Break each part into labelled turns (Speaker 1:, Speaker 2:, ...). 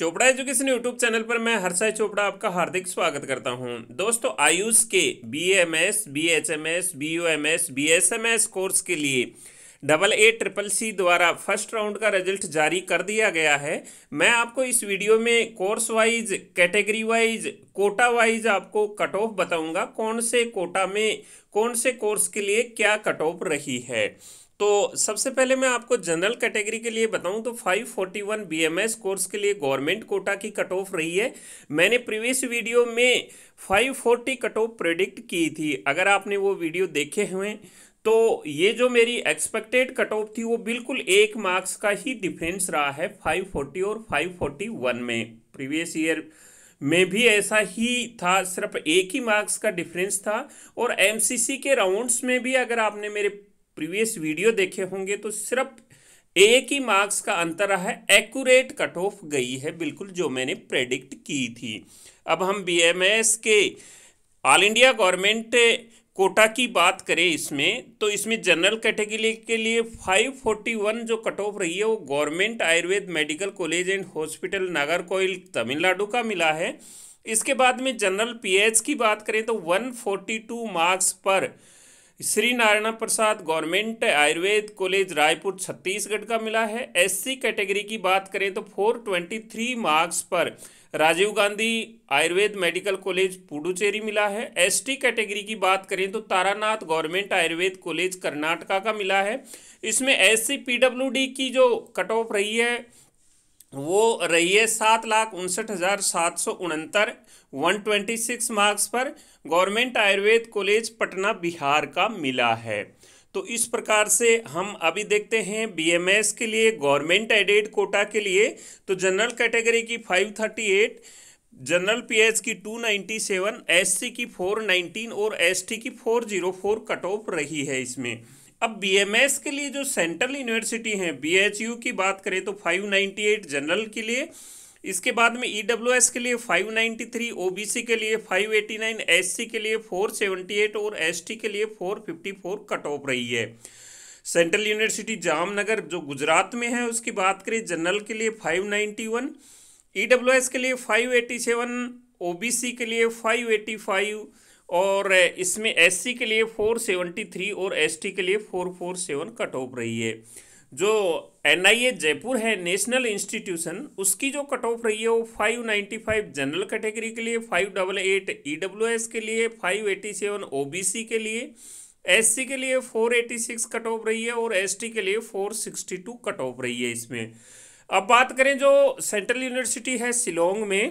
Speaker 1: Chopra education YouTube channel पर मैं हर्षाई चोपड़ा आपका हार्दिक स्वागत करता हूं दोस्तों आयुष के B M S B H M S B U M S B S M S course के लिए डबल ए ट्रिपल सी द्वारा फर्स्ट राउंड का रिजल्ट जारी कर दिया गया है मैं आपको इस वीडियो में course wise category wise quota wise आपको कट ऑफ बताऊंगा कौन से कोटा में कौन से कोर्स के लिए क्या कट ऑफ रही है तो सबसे पहले मैं आपको जनरल कैटेगरी के लिए बताऊं तो 541 बीएमएस कोर्स के लिए गवर्नमेंट कोटा की कट ऑफ रही है मैंने प्रीवियस वीडियो में 540 कट ऑफ प्रोडिक्ट की थी अगर आपने वो वीडियो देखे हुए तो ये जो मेरी एक्सपेक्टेड कट ऑफ थी वो बिल्कुल एक मार्क्स का ही डिफरेंस रहा है 540 और 541 में प्रीवियस ईयर में भी ऐसा ही था सिर्फ एक ही मार्क्स का डिफरेंस था और एमसीसी के राउंड्स में भी अगर आपने मेरे प्रीवियस वीडियो देखे होंगे तो सिर्फ एक ही मार्क्स का अंतर रहा है एक्यूरेट कट ऑफ गई है बिल्कुल जो मैंने प्रेडिक्ट की थी अब हम बीएमएस के ऑल इंडिया गवर्नमेंट कोटा की बात करें इसमें तो इसमें जनरल कैटेगरी के लिए 541 जो कट ऑफ रही है वो government Ayurveda medical college and hospital Nagercoil Tamil Nadu का मिला है इसके बाद में जनरल पीएच की बात करें तो 142 मार्क्स पर श्री नारायण प्रसाद गवर्नमेंट आयुर्वेद कॉलेज रायपुर छत्तीसगढ़ का मिला है एससी कैटेगरी की बात करें तो 423 मार्क्स पर राजीव गांधी आयुर्वेद मेडिकल कॉलेज पुडुचेरी मिला है एसटी कैटेगरी की बात करें तो तारानाथ गवर्नमेंट आयुर्वेद कॉलेज कर्नाटका का मिला है इसमें एस सी की जो कट ऑफ रही है वो रही है सात लाख उनसठ हज़ार सात सौ उनहत्तर वन ट्वेंटी सिक्स मार्क्स पर गवर्नमेंट आयुर्वेद कॉलेज पटना बिहार का मिला है तो इस प्रकार से हम अभी देखते हैं बीएमएस के लिए गवर्नमेंट एडेड कोटा के लिए तो जनरल कैटेगरी की five thirty eight general PH की 297, एससी की 419 और एसटी की 404 कट ऑफ रही है इसमें अब बीएमएस के लिए जो सेंट्रल यूनिवर्सिटी हैं बीएचयू की बात करें तो 598 जनरल के लिए इसके बाद में ईडब्ल्यूएस e के लिए 593 ओबीसी के लिए 589 एससी के लिए 478 और एसटी के लिए 454 कट ऑफ रही है सेंट्रल यूनिवर्सिटी जामनगर जो गुजरात में है उसकी बात करें जनरल के लिए 591 ईडब्ल्यूएस e के लिए 587 ओबीसी के लिए 585 और इसमें एससी के लिए फोर सेवनटी थ्री और एसटी के लिए four four seven cut off रही है जो एन आई ए जयपुर है नेशनल इंस्टीट्यूशन उसकी जो कट ऑफ रही है वो five ninety five general category के लिए five double eight E W S के लिए five eighty seven O B C के लिए एस सी के लिए four eighty six cut off रही है और एस टी के लिए four sixty two cut off रही है इसमें अब बात करें जो सेंट्रल यूनिवर्सिटी है शिलोंग में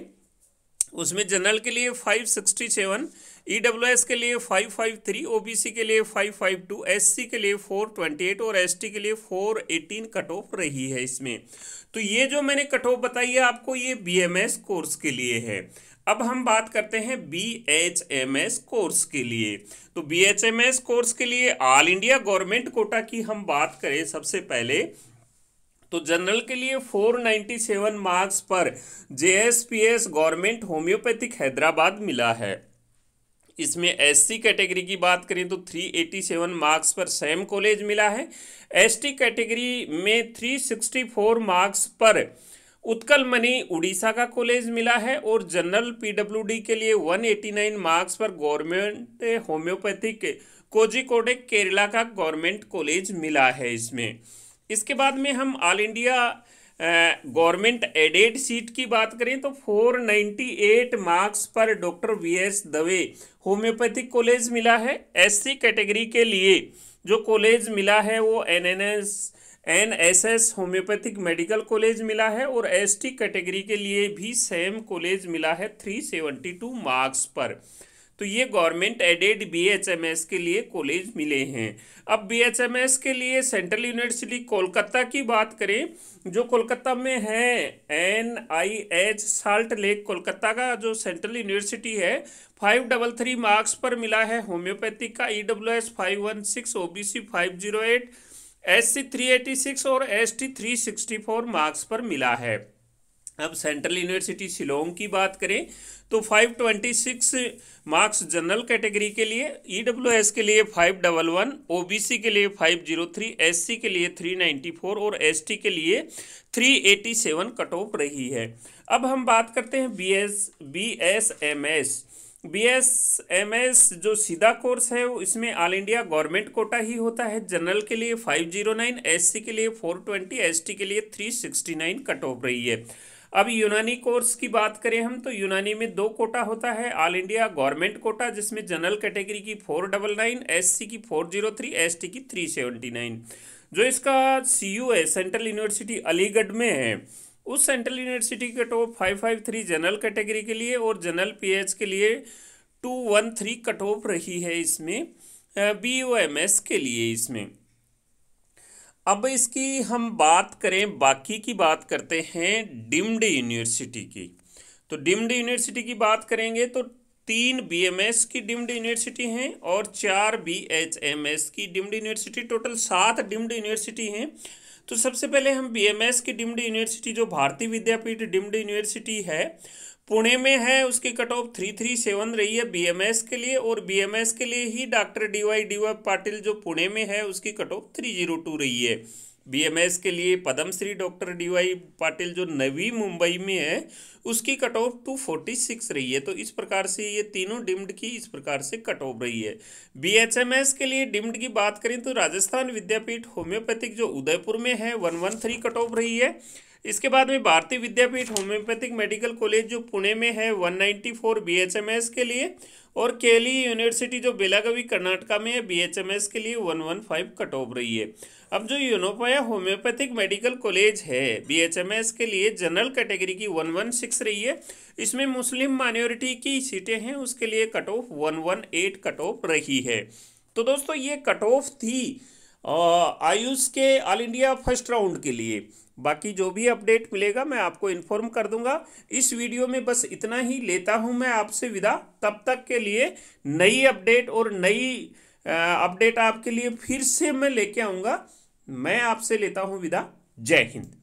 Speaker 1: उसमें जनरल के लिए five sixty seven E e के लिए फाइव फाइव थ्री ओबीसी के लिए फाइव फाइव टू एससी के लिए फोर ट्वेंटी एट और एसटी के लिए फोर एटीन कट ऑफ रही है इसमें तो ये जो मैंने कट ऑफ बताई है आपको ये बीएमएस कोर्स के लिए है अब हम बात करते हैं B H M S course के लिए तो B H M S course के लिए ऑल इंडिया गवर्नमेंट कोटा की हम बात करें सबसे पहले तो जनरल के लिए 497 मार्क्स पर जेएसपीएस गवर्नमेंट होम्योपैथिक हैदराबाद मिला है इसमें एससी कैटेगरी की बात करें तो 387 मार्क्स पर सैम कॉलेज मिला है एसटी कैटेगरी में 364 मार्क्स पर उत्कल मनी उड़ीसा का कॉलेज मिला है और जनरल पीडब्ल्यूडी के लिए 189 मार्क्स पर गवर्नमेंट होम्योपैथिक कोजिकोडे केरला का गवर्नमेंट कॉलेज मिला है इसमें इसके बाद में हम all India government aided seat की बात करें तो 498 मार्क्स पर doctor V S Dave homeopathic college मिला है एससी कैटेगरी के लिए जो कॉलेज मिला है वो N N S N S S homeopathic medical college मिला है और एसटी कैटेगरी के लिए भी सेम कॉलेज मिला है 372 मार्क्स पर तो ये गवर्नमेंट एडेड बीएचएमएस के लिए कॉलेज मिले हैं अब बीएचएमएस के लिए सेंट्रल यूनिवर्सिटी कोलकाता की बात करें जो कोलकाता में है N I H salt lake Kolkata का जो सेंट्रल यूनिवर्सिटी है फाइव डबल थ्री मार्क्स पर मिला है होम्योपैथी का E W S five one six O B C five zero eight S C three eighty six और S T three sixty four marks पर मिला है अब सेंट्रल यूनिवर्सिटी शिलोंग की बात करें तो 526 मार्क्स जनरल कैटेगरी के लिए ई e के लिए 511 ओबीसी के लिए 503 एससी के लिए 394 और एस के लिए 387 कट ऑफ रही है अब हम बात करते हैं बी एस एम एस जो सीधा कोर्स है वो इसमें ऑल इंडिया गवर्नमेंट कोटा ही होता है जनरल के लिए 509 एससी के लिए 420 एसटी के लिए 369 कट ऑफ रही है अब यूनानी कोर्स की बात करें हम तो यूनानी में दो कोटा होता है ऑल इंडिया गवर्नमेंट कोटा जिसमें जनरल कैटेगरी की फोर डबल नाइन एस की फोर जीरो थ्री एस की थ्री सेवेंटी नाइन जो इसका सी यू है सेंट्रल यूनिवर्सिटी अलीगढ़ में है उस सेंट्रल यूनिवर्सिटी के top five five three general category के लिए और जनरल पी के लिए two one three cut off रही है इसमें बी ओ एम एस के लिए इसमें अब इसकी हम बात करें बाकी की बात करते हैं डिम्ड यूनिवर्सिटी की तो डिम्ड यूनिवर्सिटी की बात करेंगे तो तीन बीएमएस की डिम्ड यूनिवर्सिटी हैं और चार बीएचएमएस की डिम्ड यूनिवर्सिटी टोटल सात डिम्ड यूनिवर्सिटी हैं तो सबसे पहले हम बीएमएस की डिम्ड यूनिवर्सिटी जो भारतीय विद्यापीठ डिम्ड यूनिवर्सिटी है पुणे में है उसकी cut off three three seven रही है बीएमएस के लिए और बीएमएस के लिए ही doctor D Y D Y Patil जो पुणे में है उसकी cut off three zero two रही है बीएमएस के लिए Padmashri doctor D Y Patil जो नवी मुंबई में है उसकी cut off two forty six रही है तो इस प्रकार से ये तीनों डिम्ड की इस प्रकार से कट ऑफ रही है बीएचएमएस के लिए डिम्ड की बात करें तो राजस्थान विद्यापीठ होम्योपैथिक जो उदयपुर में है one one three cut off रही है इसके बाद में भारतीय विद्यापीठ होम्योपैथिक मेडिकल कॉलेज जो पुणे में है 194 बीएचएमएस के लिए और केली यूनिवर्सिटी जो बेलागवी कर्नाटका में है बीएचएमएस के लिए 115 कट ऑफ रही है अब जो यूनोपाया होम्योपैथिक मेडिकल कॉलेज है बीएचएमएस के लिए जनरल कैटेगरी की 116 रही है इसमें मुस्लिम माइनॉरिटी की सीटें हैं उसके लिए cut off one cut off रही है तो दोस्तों ये कट ऑफ थी आयुष के ऑल इंडिया फर्स्ट राउंड के लिए बाकी जो भी अपडेट मिलेगा मैं आपको इन्फॉर्म कर दूंगा इस वीडियो में बस इतना ही लेता हूं मैं आपसे विदा तब तक के लिए नई अपडेट और नई अपडेट आपके लिए फिर से मैं लेके आऊँगा मैं आपसे लेता हूँ विदा जय हिंद